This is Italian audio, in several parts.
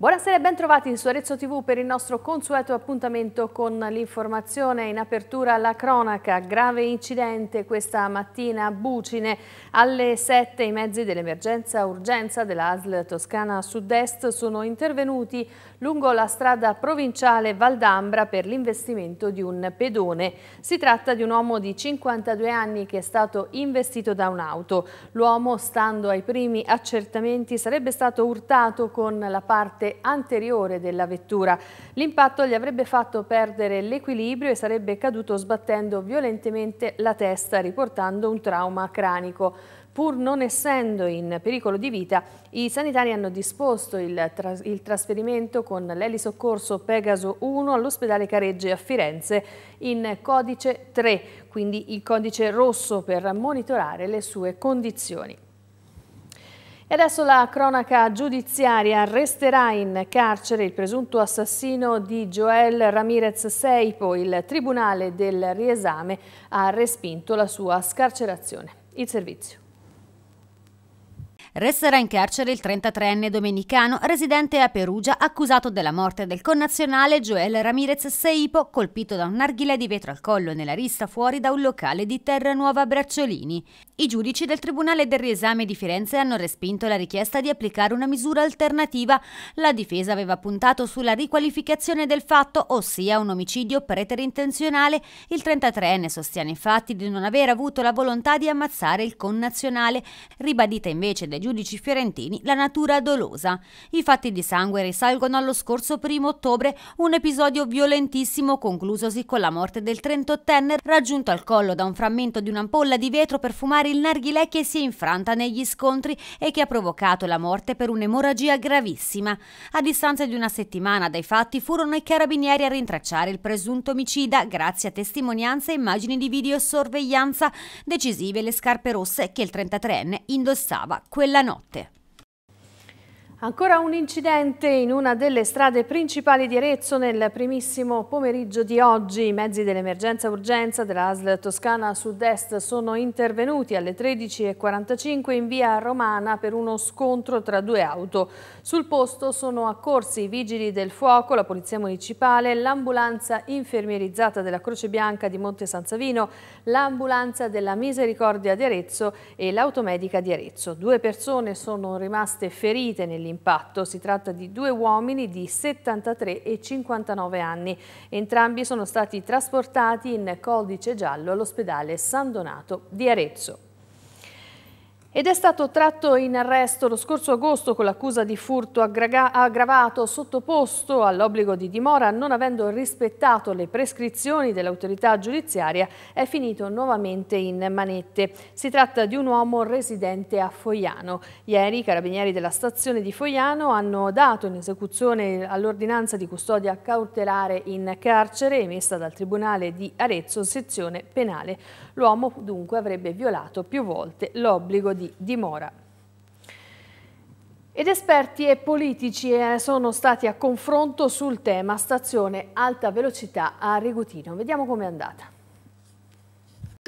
Buonasera e ben trovati su Arezzo TV per il nostro consueto appuntamento con l'informazione. In apertura alla cronaca, grave incidente questa mattina a Bucine. Alle 7 i mezzi dell'emergenza urgenza dell'ASL Toscana Sud-Est sono intervenuti lungo la strada provinciale Valdambra per l'investimento di un pedone. Si tratta di un uomo di 52 anni che è stato investito da un'auto. L'uomo, stando ai primi accertamenti, sarebbe stato urtato con la parte anteriore della vettura. L'impatto gli avrebbe fatto perdere l'equilibrio e sarebbe caduto sbattendo violentemente la testa, riportando un trauma cranico. Pur non essendo in pericolo di vita, i sanitari hanno disposto il, tras il trasferimento con l'elisoccorso Pegaso 1 all'ospedale Careggi a Firenze in codice 3, quindi il codice rosso per monitorare le sue condizioni. E adesso la cronaca giudiziaria. Resterà in carcere il presunto assassino di Joel Ramirez Seipo. Il Tribunale del Riesame ha respinto la sua scarcerazione. Il servizio. Resterà in carcere il 33enne domenicano residente a Perugia accusato della morte del connazionale Joel Ramirez Seipo colpito da un narghile di vetro al collo nella rissa fuori da un locale di Terranuova Bracciolini. I giudici del Tribunale del Riesame di Firenze hanno respinto la richiesta di applicare una misura alternativa. La difesa aveva puntato sulla riqualificazione del fatto, ossia un omicidio preterintenzionale. Il 33enne sostiene infatti di non aver avuto la volontà di ammazzare il connazionale, ribadita invece del ai giudici fiorentini la natura dolosa. I fatti di sangue risalgono allo scorso primo ottobre, un episodio violentissimo conclusosi con la morte del 38enne raggiunto al collo da un frammento di un'ampolla di vetro per fumare il narghilè che si è infranta negli scontri e che ha provocato la morte per un'emorragia gravissima. A distanza di una settimana dai fatti furono i carabinieri a rintracciare il presunto omicida grazie a testimonianze e immagini di videosorveglianza decisive le scarpe rosse che il 33enne indossava quella quella notte. Ancora un incidente in una delle strade principali di Arezzo nel primissimo pomeriggio di oggi. I mezzi dell'emergenza urgenza della ASL Toscana Sud-Est sono intervenuti alle 13.45 in via Romana per uno scontro tra due auto. Sul posto sono accorsi i vigili del fuoco, la polizia municipale, l'ambulanza infermierizzata della Croce Bianca di Monte San Savino, l'ambulanza della Misericordia di Arezzo e l'automedica di Arezzo. Due persone sono rimaste ferite nell'incidente dell'impatto. Si tratta di due uomini di 73 e 59 anni. Entrambi sono stati trasportati in codice giallo all'ospedale San Donato di Arezzo. Ed è stato tratto in arresto lo scorso agosto con l'accusa di furto aggravato sottoposto all'obbligo di dimora non avendo rispettato le prescrizioni dell'autorità giudiziaria è finito nuovamente in manette. Si tratta di un uomo residente a Foiano. Ieri i carabinieri della stazione di Foiano hanno dato in esecuzione all'ordinanza di custodia cautelare in carcere emessa dal Tribunale di Arezzo sezione penale. L'uomo dunque avrebbe violato più volte l'obbligo di di dimora. Ed esperti e politici eh, sono stati a confronto sul tema stazione alta velocità a Rigutino. Vediamo com'è andata.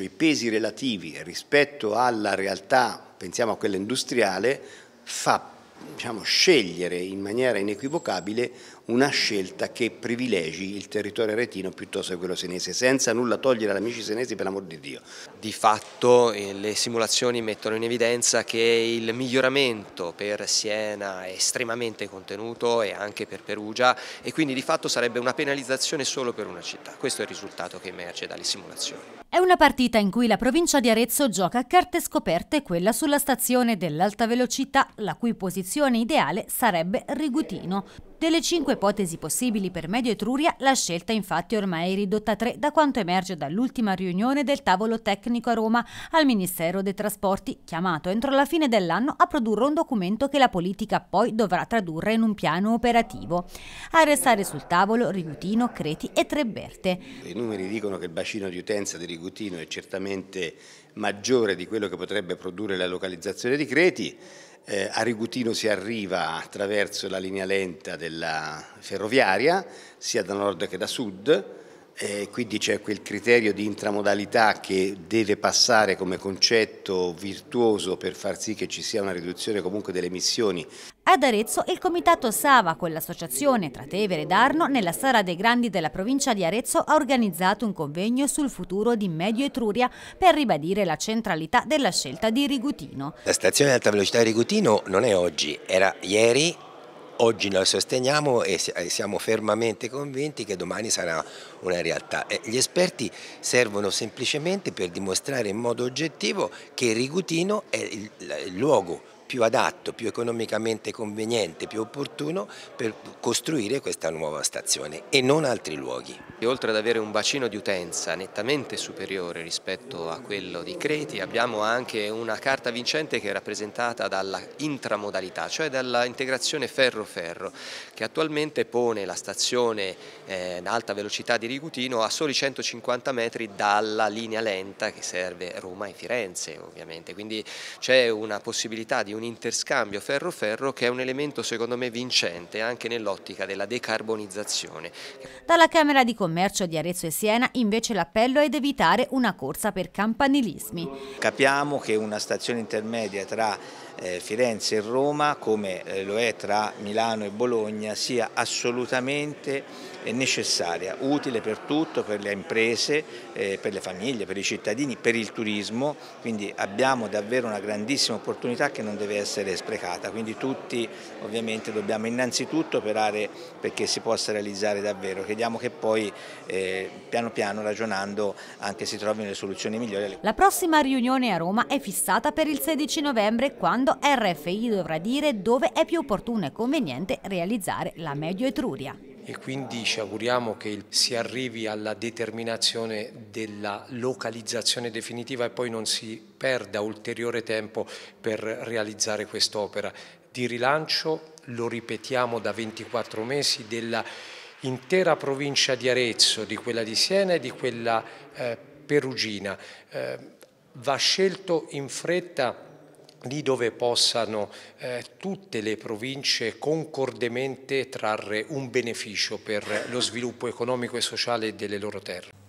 I pesi relativi rispetto alla realtà, pensiamo a quella industriale, fa diciamo, scegliere in maniera inequivocabile una scelta che privilegi il territorio retino piuttosto che quello senese, senza nulla togliere agli amici senesi per l'amor di Dio. Di fatto eh, le simulazioni mettono in evidenza che il miglioramento per Siena è estremamente contenuto e anche per Perugia e quindi di fatto sarebbe una penalizzazione solo per una città. Questo è il risultato che emerge dalle simulazioni. È una partita in cui la provincia di Arezzo gioca a carte scoperte quella sulla stazione dell'alta velocità, la cui posizione ideale sarebbe Rigutino. Delle cinque ipotesi possibili per Medio Etruria, la scelta infatti ormai è ridotta a tre da quanto emerge dall'ultima riunione del tavolo tecnico a Roma al Ministero dei Trasporti, chiamato entro la fine dell'anno a produrre un documento che la politica poi dovrà tradurre in un piano operativo. A restare sul tavolo Rigutino, Creti e Treberte. I numeri dicono che il bacino di utenza di Rigutino è certamente maggiore di quello che potrebbe produrre la localizzazione di Creti, eh, a Rigutino si arriva attraverso la linea lenta della ferroviaria, sia da nord che da sud, eh, quindi c'è quel criterio di intramodalità che deve passare come concetto virtuoso per far sì che ci sia una riduzione comunque delle emissioni ad Arezzo il comitato Sava con l'associazione tra Tevere ed Arno nella Sala dei Grandi della provincia di Arezzo ha organizzato un convegno sul futuro di Medio Etruria per ribadire la centralità della scelta di Rigutino. La stazione di alta velocità di Rigutino non è oggi, era ieri, oggi la sosteniamo e siamo fermamente convinti che domani sarà una realtà. Gli esperti servono semplicemente per dimostrare in modo oggettivo che Rigutino è il luogo più adatto, più economicamente conveniente, più opportuno per costruire questa nuova stazione e non altri luoghi. E oltre ad avere un bacino di utenza nettamente superiore rispetto a quello di Creti, abbiamo anche una carta vincente che è rappresentata dalla intramodalità, cioè dalla integrazione ferro-ferro, che attualmente pone la stazione eh, in alta velocità di Rigutino a soli 150 metri dalla linea lenta che serve Roma e Firenze ovviamente, quindi c'è una possibilità di un interscambio ferro-ferro che è un elemento secondo me vincente anche nell'ottica della decarbonizzazione. Dalla Camera di Commercio di Arezzo e Siena invece l'appello è di evitare una corsa per campanilismi. Capiamo che una stazione intermedia tra eh, Firenze e Roma, come eh, lo è tra Milano e Bologna, sia assolutamente necessaria, utile per tutto, per le imprese, eh, per le famiglie, per i cittadini, per il turismo, quindi abbiamo davvero una grandissima opportunità che non deve essere sprecata, quindi tutti ovviamente dobbiamo innanzitutto operare perché si possa realizzare davvero, chiediamo che poi eh, piano piano ragionando anche si trovino le soluzioni migliori. La prossima riunione a Roma è fissata per il 16 novembre quando RFI dovrà dire dove è più opportuno e conveniente realizzare la Medio Etruria e quindi ci auguriamo che si arrivi alla determinazione della localizzazione definitiva e poi non si perda ulteriore tempo per realizzare quest'opera di rilancio, lo ripetiamo da 24 mesi, della intera provincia di Arezzo, di quella di Siena e di quella eh, perugina. Eh, va scelto in fretta lì dove possano eh, tutte le province concordemente trarre un beneficio per lo sviluppo economico e sociale delle loro terre.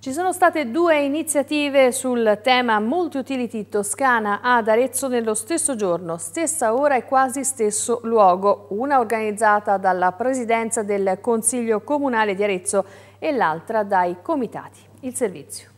Ci sono state due iniziative sul tema Multiutility Toscana ad Arezzo nello stesso giorno, stessa ora e quasi stesso luogo, una organizzata dalla Presidenza del Consiglio Comunale di Arezzo e l'altra dai Comitati. Il servizio.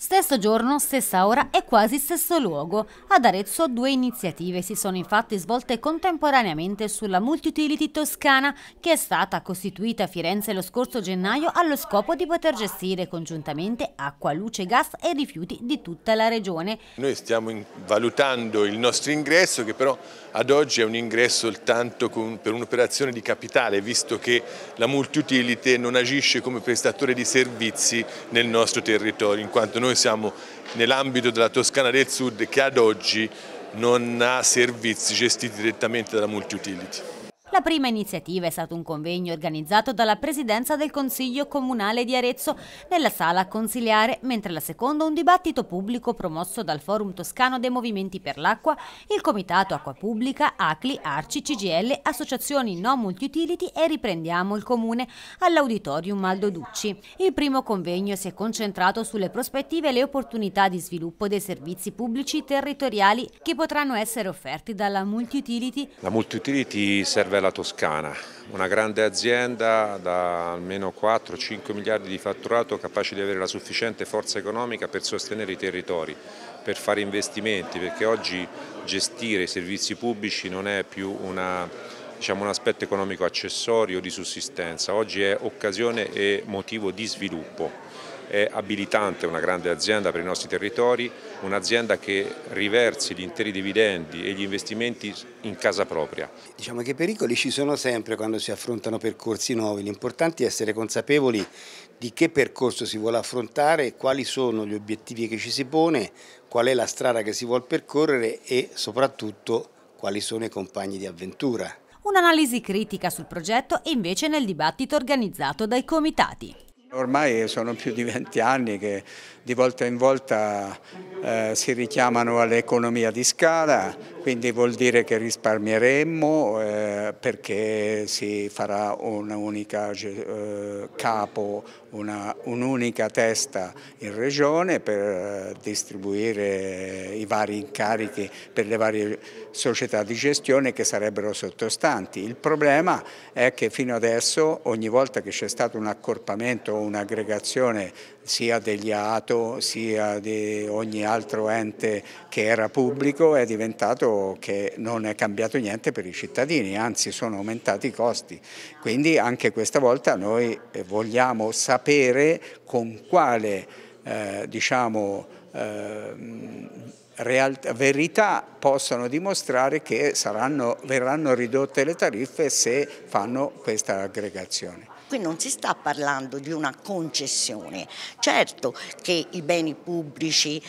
Stesso giorno, stessa ora e quasi stesso luogo. Ad Arezzo due iniziative si sono infatti svolte contemporaneamente sulla Multiutility Toscana che è stata costituita a Firenze lo scorso gennaio allo scopo di poter gestire congiuntamente acqua, luce, gas e rifiuti di tutta la regione. Noi stiamo valutando il nostro ingresso che però ad oggi è un ingresso soltanto per un'operazione di capitale visto che la Multiutility non agisce come prestatore di servizi nel nostro territorio in quanto noi noi siamo nell'ambito della Toscana del Sud che ad oggi non ha servizi gestiti direttamente dalla multi-utility. La prima iniziativa è stato un convegno organizzato dalla Presidenza del Consiglio Comunale di Arezzo nella sala consiliare, mentre la seconda un dibattito pubblico promosso dal Forum Toscano dei Movimenti per l'Acqua, il Comitato Acqua Pubblica, ACLI, ARCI, CGL, associazioni non multiutility e Riprendiamo il Comune all'Auditorium Aldo Ducci. Il primo convegno si è concentrato sulle prospettive e le opportunità di sviluppo dei servizi pubblici territoriali che potranno essere offerti dalla multiutility. La multiutility serve Bella Toscana, una grande azienda da almeno 4-5 miliardi di fatturato capace di avere la sufficiente forza economica per sostenere i territori, per fare investimenti, perché oggi gestire i servizi pubblici non è più una, diciamo, un aspetto economico accessorio di sussistenza, oggi è occasione e motivo di sviluppo è abilitante una grande azienda per i nostri territori, un'azienda che riversi gli interi dividendi e gli investimenti in casa propria. Diciamo che i pericoli ci sono sempre quando si affrontano percorsi nuovi, l'importante è essere consapevoli di che percorso si vuole affrontare, quali sono gli obiettivi che ci si pone, qual è la strada che si vuole percorrere e soprattutto quali sono i compagni di avventura. Un'analisi critica sul progetto invece nel dibattito organizzato dai comitati. Ormai sono più di 20 anni che di volta in volta eh, si richiamano all'economia di scala, quindi vuol dire che risparmieremmo eh, perché si farà un'unica eh, capo, un'unica un testa in regione per eh, distribuire i vari incarichi per le varie società di gestione che sarebbero sottostanti. Il problema è che fino adesso ogni volta che c'è stato un accorpamento o un'aggregazione sia degli ATO sia di ogni altro ente che era pubblico è diventato che non è cambiato niente per i cittadini, anzi sono aumentati i costi. Quindi anche questa volta noi eh, vogliamo sapere con quale eh, diciamo, eh, Realtà, verità possono dimostrare che saranno, verranno ridotte le tariffe se fanno questa aggregazione. Qui non si sta parlando di una concessione. Certo che i beni pubblici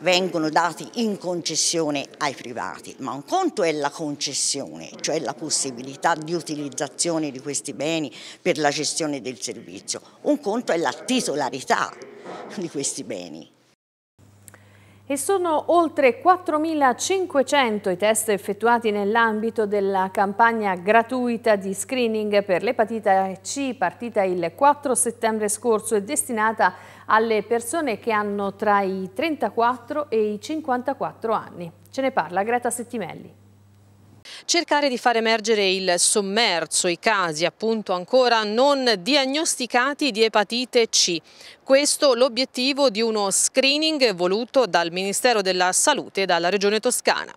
vengono dati in concessione ai privati, ma un conto è la concessione, cioè la possibilità di utilizzazione di questi beni per la gestione del servizio, un conto è la titolarità di questi beni. E sono oltre 4.500 i test effettuati nell'ambito della campagna gratuita di screening per l'epatite C partita il 4 settembre scorso e destinata alle persone che hanno tra i 34 e i 54 anni. Ce ne parla Greta Settimelli cercare di far emergere il sommerso, i casi appunto ancora non diagnosticati di epatite C. Questo l'obiettivo di uno screening voluto dal Ministero della Salute e dalla Regione Toscana.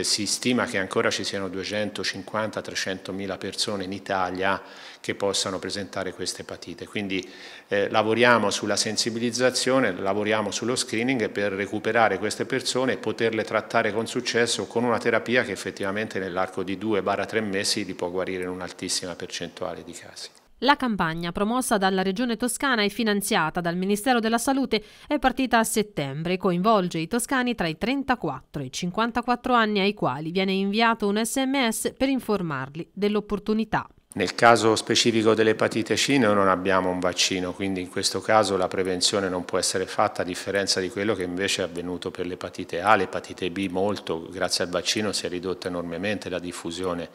Si stima che ancora ci siano 250-300 mila persone in Italia che possano presentare queste epatite, quindi eh, lavoriamo sulla sensibilizzazione, lavoriamo sullo screening per recuperare queste persone e poterle trattare con successo con una terapia che effettivamente nell'arco di 2-3 mesi li può guarire in un'altissima percentuale di casi. La campagna, promossa dalla Regione Toscana e finanziata dal Ministero della Salute, è partita a settembre e coinvolge i toscani tra i 34 e i 54 anni ai quali viene inviato un sms per informarli dell'opportunità. Nel caso specifico dell'epatite C noi non abbiamo un vaccino, quindi in questo caso la prevenzione non può essere fatta a differenza di quello che invece è avvenuto per l'epatite A, l'epatite B molto, grazie al vaccino si è ridotta enormemente la diffusione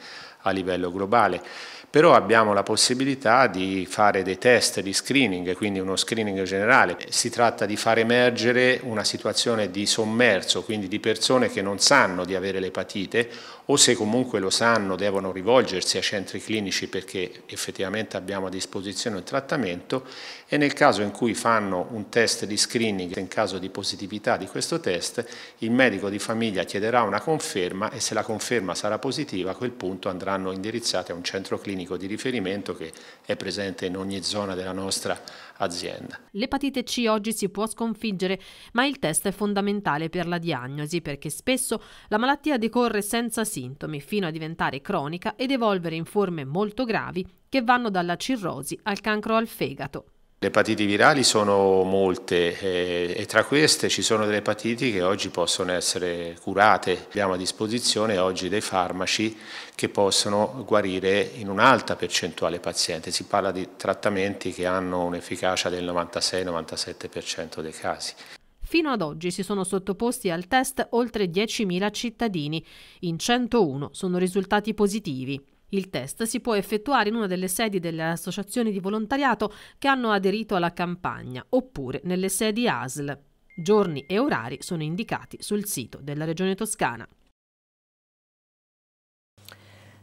a livello globale, però abbiamo la possibilità di fare dei test di screening, quindi uno screening generale. Si tratta di far emergere una situazione di sommerso, quindi di persone che non sanno di avere l'epatite o se comunque lo sanno devono rivolgersi ai centri clinici perché effettivamente abbiamo a disposizione un trattamento e nel caso in cui fanno un test di screening, in caso di positività di questo test, il medico di famiglia chiederà una conferma e se la conferma sarà positiva a quel punto andranno indirizzati a un centro clinico di riferimento che è presente in ogni zona della nostra azienda. L'epatite C oggi si può sconfiggere, ma il test è fondamentale per la diagnosi perché spesso la malattia decorre senza sintomi fino a diventare cronica ed evolvere in forme molto gravi che vanno dalla cirrosi al cancro al fegato. Le epatiti virali sono molte eh, e tra queste ci sono delle epatiti che oggi possono essere curate. Abbiamo a disposizione oggi dei farmaci che possono guarire in un'alta percentuale paziente. Si parla di trattamenti che hanno un'efficacia del 96-97% dei casi. Fino ad oggi si sono sottoposti al test oltre 10.000 cittadini, in 101 sono risultati positivi. Il test si può effettuare in una delle sedi delle associazioni di volontariato che hanno aderito alla campagna oppure nelle sedi ASL. Giorni e orari sono indicati sul sito della Regione Toscana.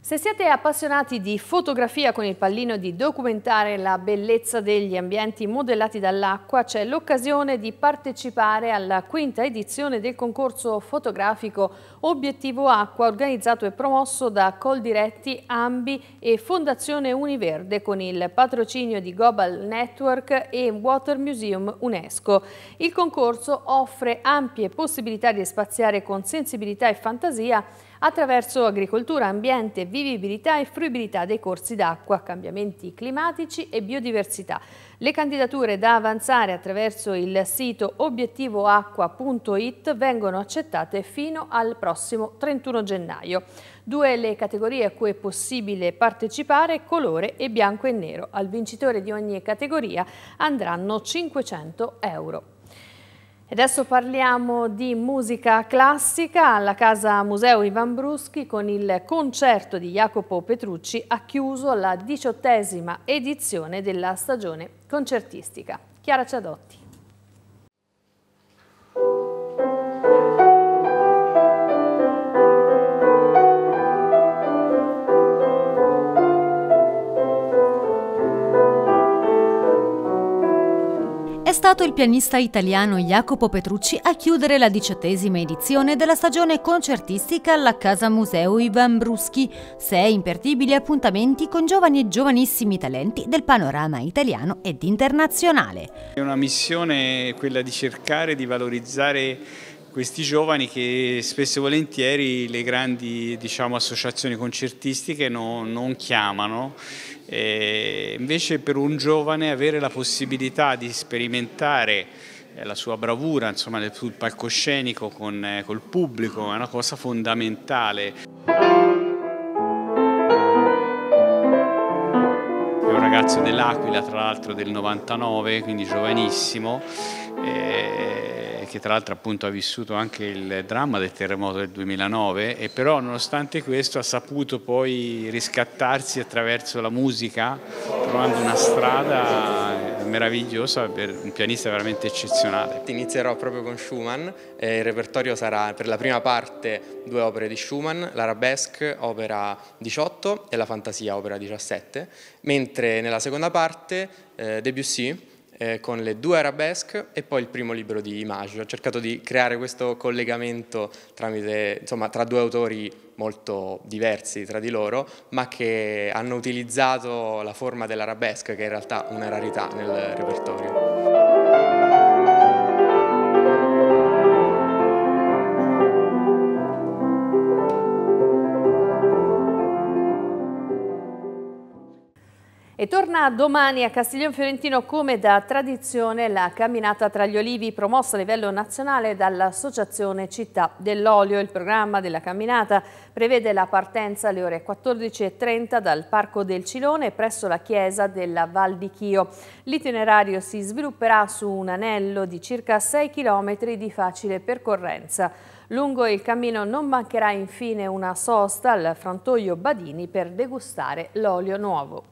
Se siete appassionati di fotografia con il pallino di documentare la bellezza degli ambienti modellati dall'acqua, c'è l'occasione di partecipare alla quinta edizione del concorso fotografico Obiettivo Acqua, organizzato e promosso da Coldiretti, Ambi e Fondazione Univerde con il patrocinio di Global Network e Water Museum UNESCO. Il concorso offre ampie possibilità di spaziare con sensibilità e fantasia attraverso agricoltura, ambiente, vivibilità e fruibilità dei corsi d'acqua, cambiamenti climatici e biodiversità. Le candidature da avanzare attraverso il sito obiettivoacqua.it vengono accettate fino al prossimo 31 gennaio. Due le categorie a cui è possibile partecipare, colore e bianco e nero. Al vincitore di ogni categoria andranno 500 euro. Adesso parliamo di musica classica alla Casa Museo Ivan Bruschi con il concerto di Jacopo Petrucci ha chiuso la diciottesima edizione della stagione concertistica. Chiara Ciadotti. stato il pianista italiano Jacopo Petrucci a chiudere la diciottesima edizione della stagione concertistica alla Casa Museo Ivan Bruschi, sei impertibili appuntamenti con giovani e giovanissimi talenti del panorama italiano ed internazionale. È una missione quella di cercare di valorizzare questi giovani che spesso e volentieri le grandi diciamo, associazioni concertistiche no, non chiamano. E invece per un giovane avere la possibilità di sperimentare eh, la sua bravura insomma, sul palcoscenico con, eh, col pubblico è una cosa fondamentale. È un ragazzo dell'Aquila, tra l'altro del 99, quindi giovanissimo. E eh, che tra l'altro appunto ha vissuto anche il dramma del terremoto del 2009 e però nonostante questo ha saputo poi riscattarsi attraverso la musica trovando una strada meravigliosa per un pianista veramente eccezionale. Inizierò proprio con Schumann, eh, il repertorio sarà per la prima parte due opere di Schumann, l'Arabesque opera 18 e la Fantasia opera 17, mentre nella seconda parte eh, Debussy eh, con le due arabesque e poi il primo libro di Image. Ho cercato di creare questo collegamento tramite, insomma, tra due autori molto diversi tra di loro, ma che hanno utilizzato la forma dell'arabesque, che è in realtà una rarità nel repertorio. torna domani a Castiglione Fiorentino come da tradizione la camminata tra gli olivi promossa a livello nazionale dall'Associazione Città dell'Olio. Il programma della camminata prevede la partenza alle ore 14.30 dal Parco del Cilone presso la chiesa della Val di Chio. L'itinerario si svilupperà su un anello di circa 6 km di facile percorrenza. Lungo il cammino non mancherà infine una sosta al frantoio Badini per degustare l'olio nuovo.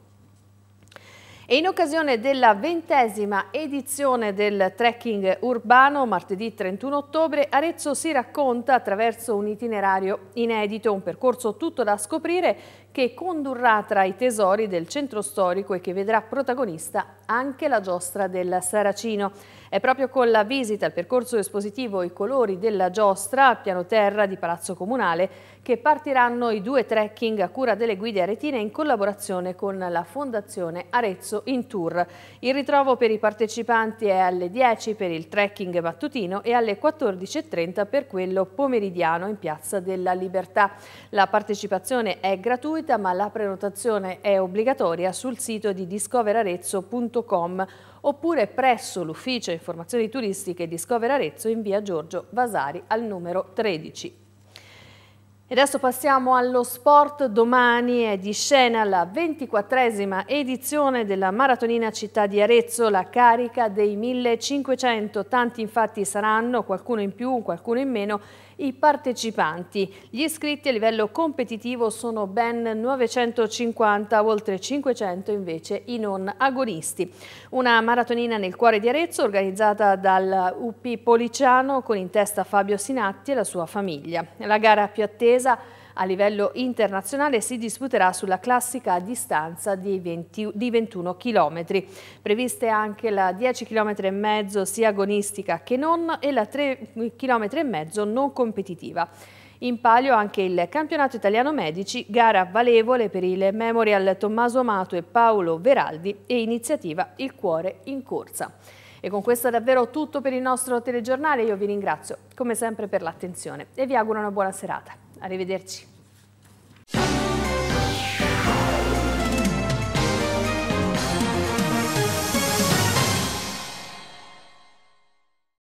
E in occasione della ventesima edizione del trekking urbano, martedì 31 ottobre, Arezzo si racconta attraverso un itinerario inedito, un percorso tutto da scoprire che condurrà tra i tesori del centro storico e che vedrà protagonista anche la giostra del Saracino. È proprio con la visita al percorso espositivo I colori della giostra a piano terra di Palazzo Comunale che partiranno i due trekking a cura delle guide aretine in collaborazione con la Fondazione Arezzo in Tour. Il ritrovo per i partecipanti è alle 10 per il trekking mattutino e alle 14.30 per quello pomeridiano in Piazza della Libertà. La partecipazione è gratuita gratuita ma la prenotazione è obbligatoria sul sito di discoverarezzo.com oppure presso l'ufficio informazioni turistiche Discover Arezzo in via Giorgio Vasari al numero 13. E adesso passiamo allo sport. Domani è di scena la 24esima edizione della maratonina città di Arezzo, la carica dei 1500. Tanti infatti saranno, qualcuno in più, qualcuno in meno, i partecipanti. Gli iscritti a livello competitivo sono ben 950, oltre 500 invece i non agonisti. Una maratonina nel cuore di Arezzo organizzata dal UP Policiano con in testa Fabio Sinatti e la sua famiglia. La gara più attesa è a livello internazionale si disputerà sulla classica distanza di, 20, di 21 km. Previste anche la 10 km e mezzo sia agonistica che non e la 3 km e mezzo non competitiva. In palio anche il campionato italiano medici, gara valevole per il Memorial Tommaso Amato e Paolo Veraldi e iniziativa Il cuore in corsa. E con questo è davvero tutto per il nostro telegiornale, io vi ringrazio come sempre per l'attenzione e vi auguro una buona serata. Arrivederci. Thank you.